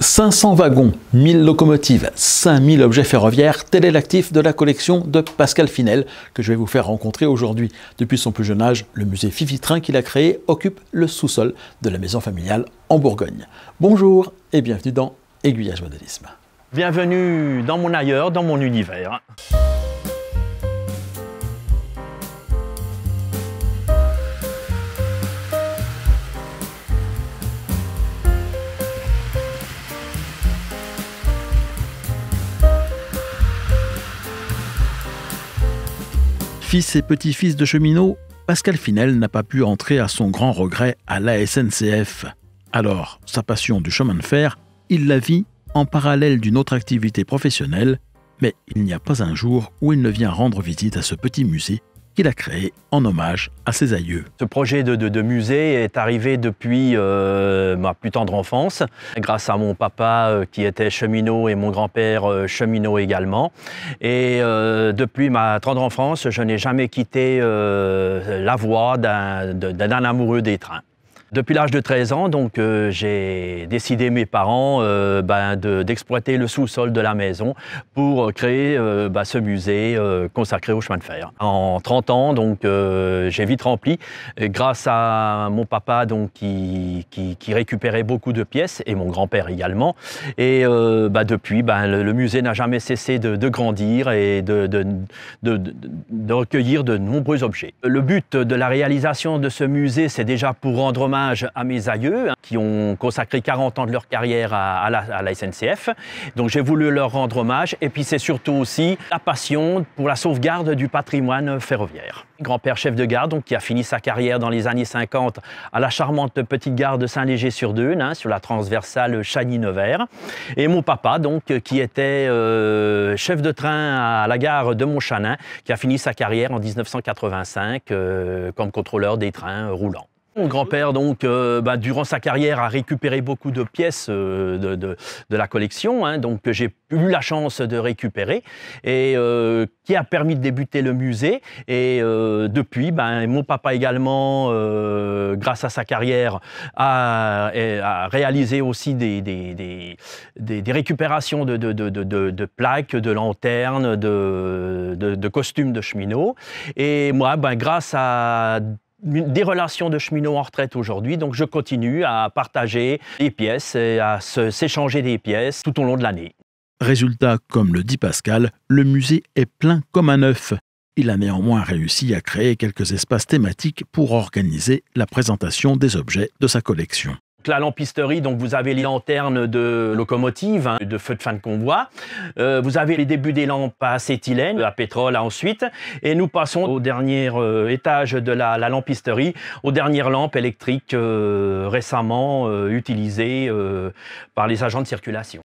500 wagons, 1000 locomotives, 5000 objets ferroviaires, tel est l'actif de la collection de Pascal Finel que je vais vous faire rencontrer aujourd'hui. Depuis son plus jeune âge, le musée Fifitrin qu'il a créé occupe le sous-sol de la maison familiale en Bourgogne. Bonjour et bienvenue dans Aiguillage Modélisme. Bienvenue dans mon ailleurs, dans mon univers. Fils et petit-fils de cheminots, Pascal Finel n'a pas pu entrer à son grand regret à la SNCF. Alors, sa passion du chemin de fer, il la vit en parallèle d'une autre activité professionnelle, mais il n'y a pas un jour où il ne vient rendre visite à ce petit musée qu'il a créé en hommage à ses aïeux. Ce projet de, musée est arrivé depuis euh, ma plus tendre enfance, grâce à mon papa euh, qui était cheminot et mon grand-père euh, cheminot également. Et depuis ma tendre enfance, je n'ai jamais quitté la voie d'un amoureux des trains. Depuis l'âge de 13 ans, donc euh, j'ai décidé mes parents euh, ben, d'exploiter le sous-sol de la maison pour euh, créer ben, ce musée consacré au chemin de fer. En 30 ans, donc j'ai vite rempli grâce à mon papa donc qui, récupérait beaucoup de pièces et mon grand-père également. Et ben, depuis, le, musée n'a jamais cessé de, grandir et de, de recueillir de nombreux objets. Le but de la réalisation de ce musée, c'est déjà pour rendre hommage à mes aïeux hein, qui ont consacré 40 ans de leur carrière à, la, SNCF. Donc j'ai voulu leur rendre hommage. Et puis c'est surtout aussi la passion pour la sauvegarde du patrimoine ferroviaire. Grand-père chef de gare, donc, qui a fini sa carrière dans les années 50 à la charmante petite gare de saint léger sur dune hein, sur la transversale Chagny-Nevers. Et mon papa, donc, qui était euh, chef de train à la gare de Montchanin, qui a fini sa carrière en 1985 euh, comme contrôleur des trains roulants. Mon grand-père, donc, euh, bah, durant sa carrière, a récupéré beaucoup de pièces euh, de, la collection, hein, donc que j'ai eu la chance de récupérer, et euh, qui a permis de débuter le musée. Et depuis, ben, mon papa également, grâce à sa carrière, a, réalisé aussi des, récupérations de, plaques, de lanternes, de, costumes de cheminots. Et moi, ben, grâce à des relations de cheminots en retraite aujourd'hui, donc je continue à partager des pièces et à s'échanger des pièces tout au long de l'année. Résultat, comme le dit Pascal, le musée est plein comme un œuf. Il a néanmoins réussi à créer quelques espaces thématiques pour organiser la présentation des objets de sa collection la lampisterie, donc vous avez les lanternes de locomotive, hein, de feux de fin de convoi. Euh, vous avez les débuts des lampes à acétylène, à pétrole ensuite. Et nous passons au dernier euh, étage de la, lampisterie, aux dernières lampes électriques euh, récemment utilisées par les agents de circulation.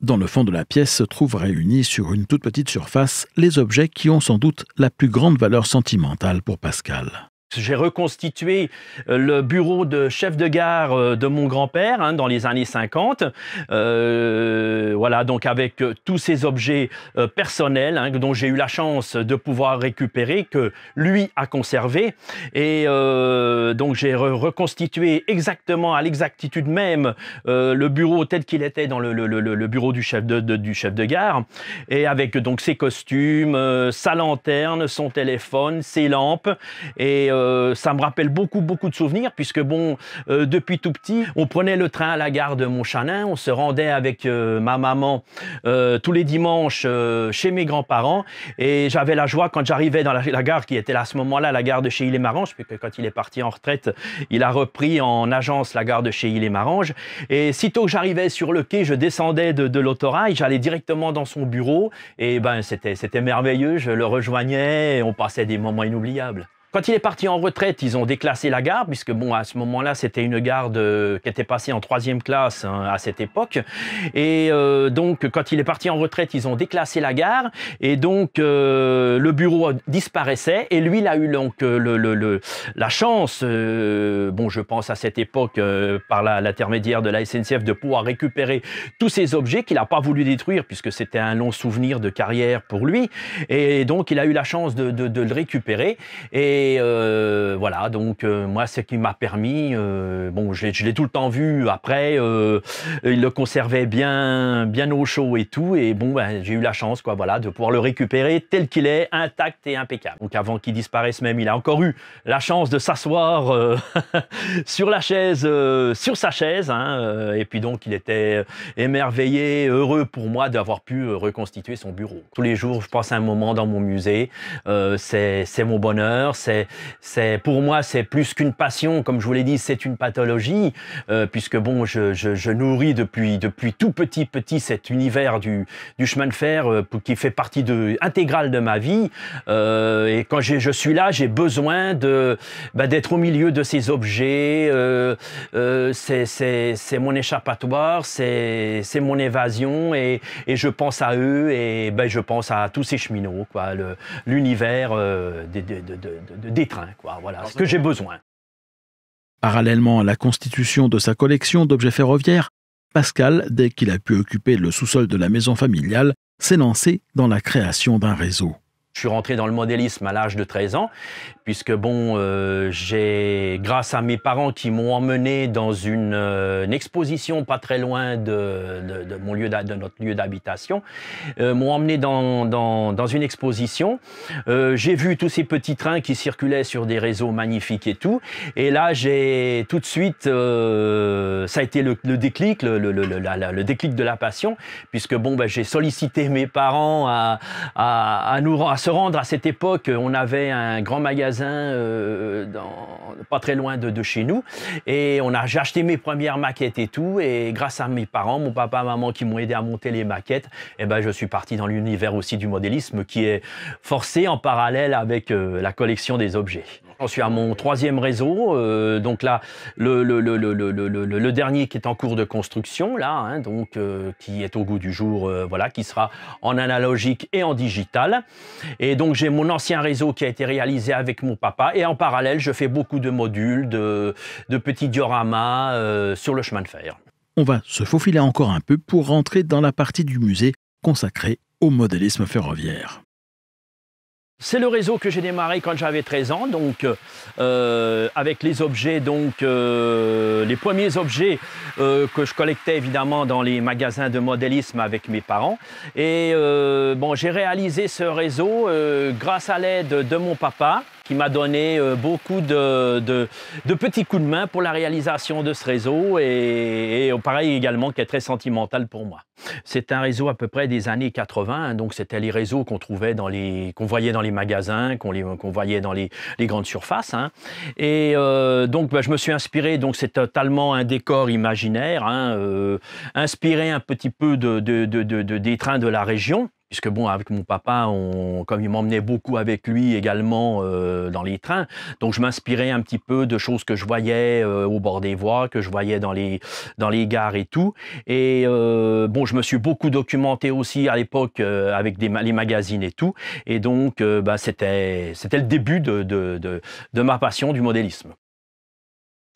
Dans le fond de la pièce se trouvent réunis sur une toute petite surface les objets qui ont sans doute la plus grande valeur sentimentale pour Pascal. J'ai reconstitué euh, le bureau de chef de gare euh, de mon grand-père hein, dans les années 50. Euh, voilà, donc avec euh, tous ces objets personnels hein, dont j'ai eu la chance de pouvoir récupérer, que lui a conservé. Et euh, donc j'ai reconstitué exactement, à l'exactitude même, le bureau tel qu'il était dans le, bureau du chef de, de, du chef de gare. Et avec donc ses costumes, sa lanterne, son téléphone, ses lampes. Et euh, ça me rappelle beaucoup, beaucoup de souvenirs, puisque bon, euh, depuis tout petit, on prenait le train à la gare de Montchanin, on se rendait avec euh, ma maman tous les dimanches chez mes grands-parents, et j'avais la joie quand j'arrivais dans la, gare, qui était à ce moment-là la gare de chez les marange puisque quand il est parti en retraite, il a repris en agence la gare de chez les marange et sitôt que j'arrivais sur le quai, je descendais de, l'autorail, j'allais directement dans son bureau, et ben c'était merveilleux, je le rejoignais, on passait des moments inoubliables. Quand il est parti en retraite, ils ont déclassé la gare, puisque bon, à ce moment-là, c'était une gare de, euh, qui était passée en troisième classe hein, à cette époque. Et euh, donc, quand il est parti en retraite, ils ont déclassé la gare. Et donc, euh, le bureau disparaissait. Et lui, il a eu donc le, le, la chance, bon, je pense à cette époque, par l'intermédiaire de la SNCF, de pouvoir récupérer tous ces objets qu'il n'a pas voulu détruire, puisque c'était un long souvenir de carrière pour lui. Et donc, il a eu la chance de, de, de le récupérer. Et euh, voilà, donc euh, moi, ce qui m'a permis, euh, bon, je l'ai tout le temps vu. Après, il le conservait bien, bien au chaud et tout. Et bon, ben, j'ai eu la chance, quoi, voilà, de pouvoir le récupérer tel qu'il est, intact et impeccable. Donc avant qu'il disparaisse même, il a encore eu la chance de s'asseoir sur la chaise, sur sa chaise. Hein, et puis donc, il était émerveillé, heureux pour moi d'avoir pu reconstituer son bureau. Tous les jours, je passe un moment dans mon musée. c'est mon bonheur, c'est, pour moi, c'est plus qu'une passion. Comme je vous l'ai dit, c'est une pathologie, euh, puisque bon, je, nourris depuis depuis tout petit petit cet univers du, du chemin de fer euh, qui fait partie de intégrale de ma vie. Euh, et quand je suis là, j'ai besoin de bah, d'être au milieu de ces objets. c'est, mon échappatoire, c'est, c'est mon évasion, et, je pense à eux et ben, je pense à tous ces cheminots, quoi, l'univers de, de, de détrain, Voilà, ce que j'ai besoin. Parallèlement à la constitution de sa collection d'objets ferroviaires, Pascal, dès qu'il a pu occuper le sous-sol de la maison familiale, s'est lancé dans la création d'un réseau. Je suis rentré dans le modélisme à l'âge de 13 ans, puisque bon, euh, j'ai, grâce à mes parents qui m'ont emmené dans une, euh, exposition pas très loin de, mon lieu de notre lieu d'habitation, euh, m'ont emmené dans, dans, une exposition. j'ai vu tous ces petits trains qui circulaient sur des réseaux magnifiques et tout. Et là, j'ai tout de suite, ça a été le, déclic, le, déclic de la passion, puisque bon, ben, j'ai sollicité mes parents à, à, à nous à se rendre à cette époque, on avait un grand magasin euh, pas très loin de, chez nous. Et on a, j'ai acheté mes premières maquettes et tout. Et grâce à mes parents, mon papa, maman qui m'ont aidé à monter les maquettes, eh ben, je suis parti dans l'univers aussi du modélisme qui est forcé en parallèle avec euh, la collection des objets j'en suis à mon troisième réseau. Euh, donc là, le, dernier qui est en cours de construction, là, hein, donc euh, qui est au goût du jour, euh, qui sera en analogique et en digital. Et donc j'ai mon ancien réseau qui a été réalisé avec mon papa. Et en parallèle, je fais beaucoup de modules, de petits dioramas sur le chemin de fer. On va se faufiler encore un peu pour rentrer dans la partie du musée consacrée au modélisme ferroviaire. C'est le réseau que j'ai démarré quand j'avais 13 ans, donc euh, avec les objets, donc euh, les premiers objets euh, que je collectais évidemment dans les magasins de modélisme avec mes parents. Et bon, j'ai réalisé ce réseau grâce à l'aide de mon papa, qui m'a donné euh, beaucoup de, petits coups de main pour la réalisation de ce réseau et, et pareil également qui est très sentimental pour moi. C'est un réseau à peu près des années 80, hein, donc c'était les réseaux qu'on trouvait dans les, qu'on voyait dans les magasins, qu'on voyait dans les, grandes surfaces. Hein. Et euh, donc ben, je me suis inspiré, donc c'est totalement un décor imaginaire, hein, euh, inspiré un petit peu de, de, des trains de la région puisque bon, avec mon papa, comme il m'emmenait beaucoup avec lui également euh, dans les trains, donc je m'inspirais un petit peu de choses que je voyais euh, au bord des voies, que je voyais dans les, dans les gares et tout. Et euh, bon, je me suis beaucoup documenté aussi à l'époque avec des, les magazines et tout. Et donc, bah, c'était, c'était le début de, de, de, de ma passion du modélisme.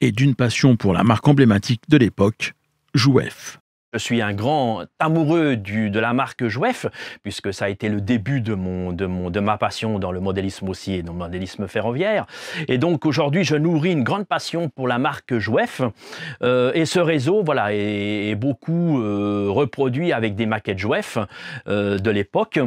Et d'une passion pour la marque emblématique de l'époque, Jouef. Je suis un grand amoureux du, de la marque Jouef, puisque ça a été le début de, mon, de, mon, de ma passion dans le modélisme aussi et dans le modélisme ferroviaire. Et donc aujourd'hui, je nourris une grande passion pour la marque Jouef. Euh, et ce réseau voilà, est, beaucoup euh, reproduit avec des maquettes Jouef euh, de l'époque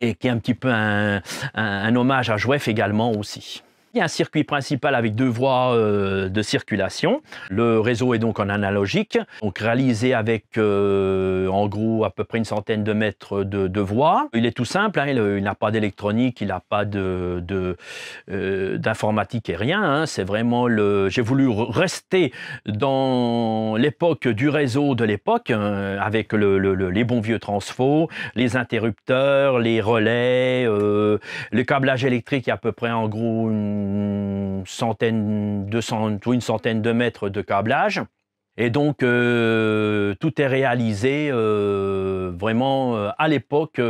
et qui est un petit peu un, un, un hommage à Jouef également aussi. Il y a un circuit principal avec deux voies euh, de circulation. Le réseau est donc en analogique, donc réalisé avec euh, en gros à peu près une centaine de mètres de, voies. Il est tout simple, hein, euh, il, n'a pas d'électronique, il n'a pas d'informatique de, et rien. Hein. C'est vraiment le. J'ai voulu rester dans l'époque du réseau de l'époque, avec les bons vieux transfo, les interrupteurs, les relais, le câblage électrique, à peu près en gros une une centaine, 200, une centaine de mètres de câblage. Et donc, euh, tout est réalisé euh, vraiment euh, à l'époque.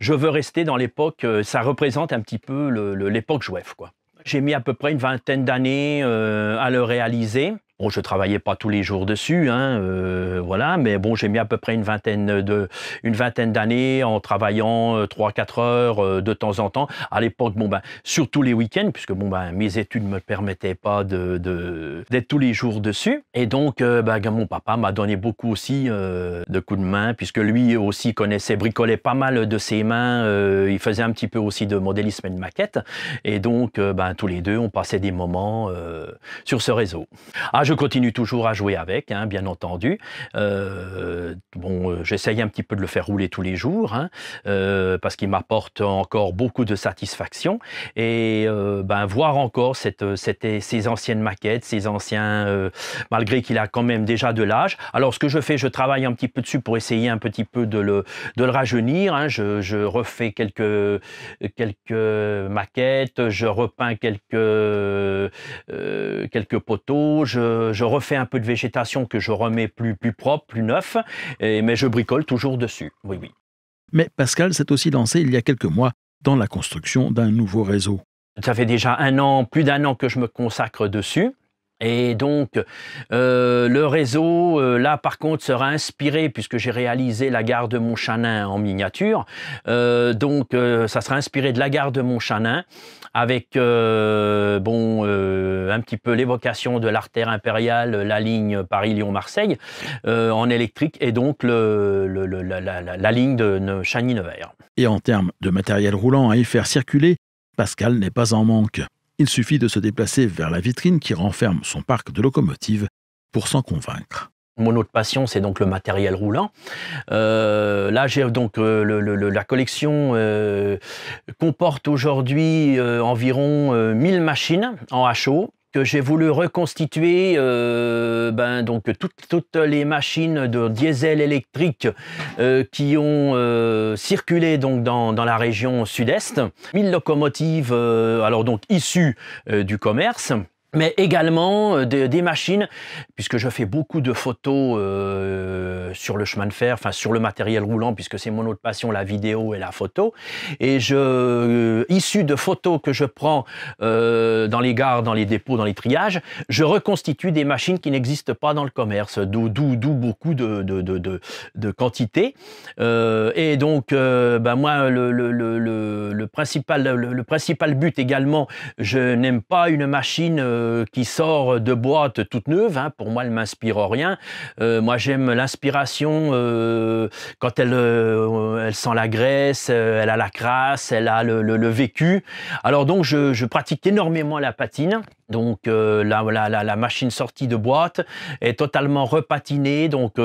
je veux rester dans l'époque, ça représente un petit peu l'époque quoi. J'ai mis à peu près une vingtaine d'années à le réaliser. Bon, je travaillais pas tous les jours dessus, hein, euh, voilà, mais bon, j'ai mis à peu près une vingtaine de, une vingtaine d'années en travaillant 3-4 euh, heures euh, de temps en temps. À l'époque, bon ben, surtout les week-ends, puisque bon ben, mes études me permettaient pas de, d'être tous les jours dessus. Et donc, ben, mon papa m'a donné beaucoup aussi de coups de main, puisque lui aussi connaissait, bricolait pas mal de ses mains. il faisait un petit peu aussi de modélisme et de maquette. Et donc, ben, tous les deux, on passait des moments sur ce réseau. Ah, je continue toujours à jouer avec, hein, bien entendu. Euh, bon, euh, j'essaye un petit peu de le faire rouler tous les jours, hein, euh, parce qu'il m'apporte encore beaucoup de satisfaction. Et ben, voir encore cette, cette, ces anciennes maquettes, ces anciens, malgré qu'il a quand même déjà de l'âge. Alors, ce que je fais, je travaille un petit peu dessus pour essayer un petit peu de le, de le rajeunir. Hein. Je, refais quelques, quelques maquettes, je repeins quelques, quelques poteaux, je euh, je refais un peu de végétation que je remets plus, plus propre, plus neuf, mais je bricole toujours dessus. Oui, oui. Mais Pascal s'est aussi lancé il y a quelques mois dans la construction d'un nouveau réseau. Ça fait déjà un an, plus d'un an que je me consacre dessus. Et donc, euh, le réseau, euh, là, par contre, sera inspiré, puisque j'ai réalisé la gare de Montchanin en miniature. Euh, donc, ça sera inspiré de la gare de Montchanin, avec, bon, un petit peu l'évocation de l'artère impériale, la ligne Paris-Lyon-Marseille, en électrique, et donc la, la, ligne de Chagny-Nevers. Et en termes de matériel roulant à y faire circuler, Pascal n'est pas en manque il suffit de se déplacer vers la vitrine qui renferme son parc de locomotives pour s'en convaincre. Mon autre passion, c'est donc le matériel roulant. Euh, là, donc euh, la collection euh, comporte aujourd'hui environ 1000 machines en HO que j'ai voulu reconstituer euh, ben, donc toutes, les machines de diesel électrique euh, qui ont euh, circulé donc dans, la région sud-est. 1000 locomotives alors donc issues du commerce mais également euh, des machines, puisque je fais beaucoup de photos euh, sur le chemin de fer, enfin sur le matériel roulant, puisque c'est mon autre passion, la vidéo et la photo. Et je, euh, issu de photos que je prends dans les gares, dans les dépôts, dans les triages, je reconstitue des machines qui n'existent pas dans le commerce, d'où beaucoup de, de, quantité. et donc, ben moi, le, le principal, le, principal but également, je n'aime pas une machine euh, qui sort de boîte toute neuve. Hein. pour moi, elle m'inspire rien. Euh, moi, j'aime l'inspiration euh, quand elle, elle sent la graisse, elle a la crasse, elle a le, vécu. Alors donc, je, pratique énormément la patine. Donc la, la, machine sortie de boîte est totalement repatinée, donc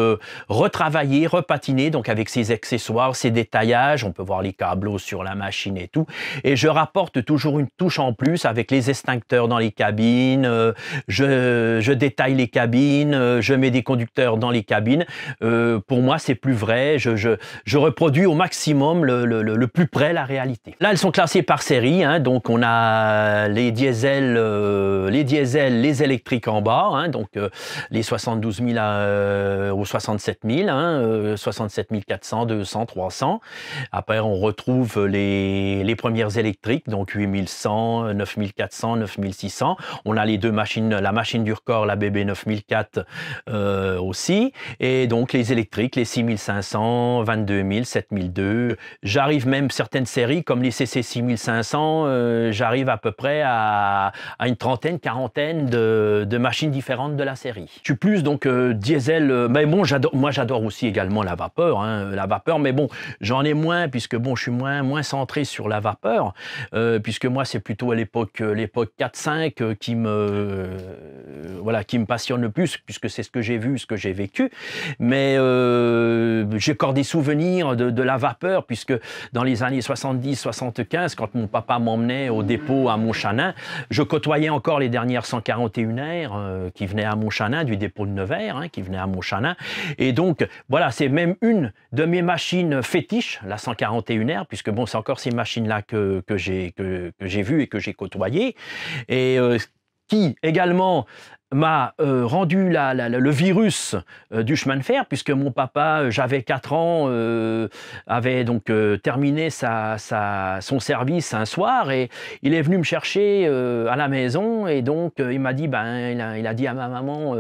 retravaillée, repatinée, donc avec ses accessoires, ses détaillages, on peut voir les câbles sur la machine et tout. Et je rapporte toujours une touche en plus avec les extincteurs dans les cabines, euh, je, détaille les cabines, euh, je mets des conducteurs dans les cabines. Euh, pour moi, c'est plus vrai. Je, je, reproduis au maximum le, plus près la réalité. Là, elles sont classées par série. Hein. donc, on a les diesels, les diesels, les électriques en bas. Hein. donc, les 72 000 ou 67 000, 67 400, 200, 300. Après, on retrouve les, premières électriques, donc 8100, 9400, 9600. On on a les deux machines, la machine du record, la BB9004 euh, aussi, et donc les électriques, les 6500, 22000, 7002. J'arrive même certaines séries comme les CC 6500, euh, j'arrive à peu près à, une trentaine, quarantaine de, machines différentes de la série. Je suis plus donc euh, diesel, mais bon, moi j'adore aussi également la vapeur, hein, la vapeur, mais bon, j'en ai moins puisque bon, je suis moins, moins centré sur la vapeur, puisque moi c'est plutôt à l'époque l'époque 4-5 qui me euh, voilà, qui me passionne le plus, puisque c'est ce que j'ai vu, ce que j'ai vécu. Mais euh, j'ai encore des souvenirs de, la vapeur, puisque dans les années 70-75, quand mon papa m'emmenait au dépôt à Montchanin, je côtoyais encore les dernières 141 r euh, qui venaient à Montchanin, du dépôt de Nevers, hein, qui venaient à Montchanin. Et donc, voilà, c'est même une de mes machines fétiches, la 141 r puisque bon, c'est encore ces machines-là que, que j'ai vues et que j'ai côtoyées. Et qui également m'a euh, rendu le virus euh, du chemin de fer, puisque mon papa, euh, j'avais 4 ans, avait donc terminé sa, son service un soir, et il est venu me chercher à la maison, et donc il m'a dit, ben, il, a, dit à ma maman,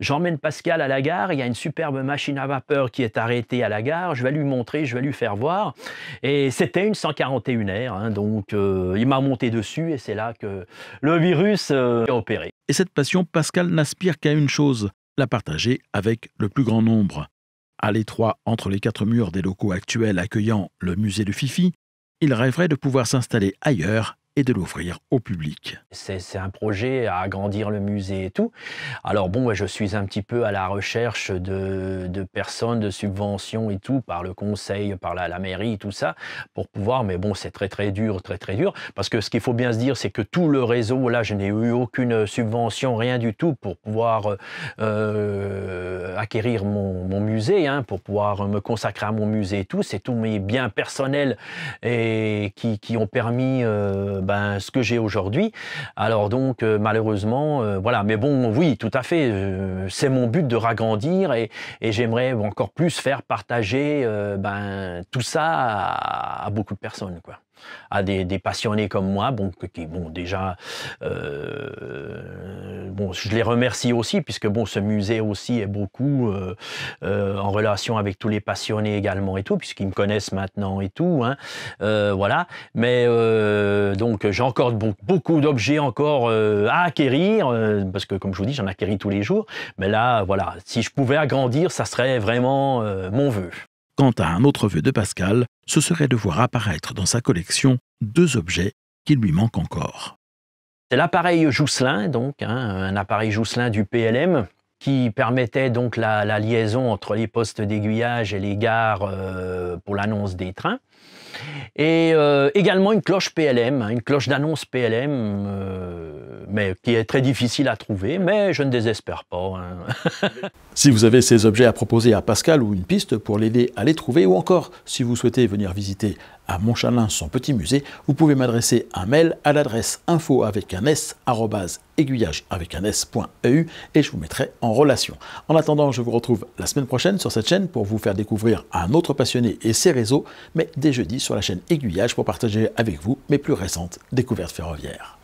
j'emmène Pascal à la gare, il y a une superbe machine à vapeur qui est arrêtée à la gare, je vais lui montrer, je vais lui faire voir, et c'était une 141R, hein, donc il m'a monté dessus, et c'est là que le virus a opéré. Et cette passion Pascal n'aspire qu'à une chose, la partager avec le plus grand nombre. À l'étroit entre les quatre murs des locaux actuels accueillant le musée de Fifi, il rêverait de pouvoir s'installer ailleurs de l'offrir au public. C'est un projet à agrandir le musée et tout. Alors bon, je suis un petit peu à la recherche de, personnes, de subventions et tout, par le conseil, par la, mairie mairie, tout ça, pour pouvoir, mais bon, c'est très très dur, très très dur, parce que ce qu'il faut bien se dire, c'est que tout le réseau, là, je n'ai eu aucune subvention, rien du tout, pour pouvoir euh, acquérir mon, musée, hein, pour pouvoir me consacrer à mon musée et tout. C'est tous mes biens personnels et qui, ont permis... Euh, ben, ce que j'ai aujourd'hui. Alors donc euh, malheureusement, euh, voilà. Mais bon, oui, tout à fait. Euh, c'est mon but de ragrandir et, j'aimerais encore plus faire partager ben, tout ça à, à beaucoup de personnes, quoi à des, des, passionnés comme moi, bon, qui, bon, déjà, euh, bon, je les remercie aussi, puisque bon, ce musée aussi est beaucoup euh, euh en relation avec tous les passionnés également et tout, puisqu'ils me connaissent maintenant et tout, hein, euh, voilà. Mais euh, donc, j'ai encore beaucoup d'objets encore à acquérir, parce que comme je vous dis, j'en acquéris tous les jours. Mais là, voilà, si je pouvais agrandir, ça serait vraiment mon vœu. Quant à un autre vœu de Pascal, ce serait de voir apparaître dans sa collection deux objets qui lui manquent encore. C'est l'appareil Jousselin, donc hein, un appareil Jousselin du PLM, qui permettait donc la, liaison entre les postes d'aiguillage et les gares euh, pour l'annonce des trains. Et euh, également une cloche PLM, hein, une cloche d'annonce PLM, euh, mais qui est très difficile à trouver, mais je ne désespère pas. Hein. si vous avez ces objets à proposer à Pascal ou une piste pour l'aider à les trouver, ou encore si vous souhaitez venir visiter à Montchalin son petit musée, vous pouvez m'adresser un mail à l'adresse info avec un s aiguillage avec un s.eu et je vous mettrai en relation. En attendant, je vous retrouve la semaine prochaine sur cette chaîne pour vous faire découvrir un autre passionné et ses réseaux, mais dès jeudi sur la chaîne Aiguillage pour partager avec vous mes plus récentes découvertes ferroviaires.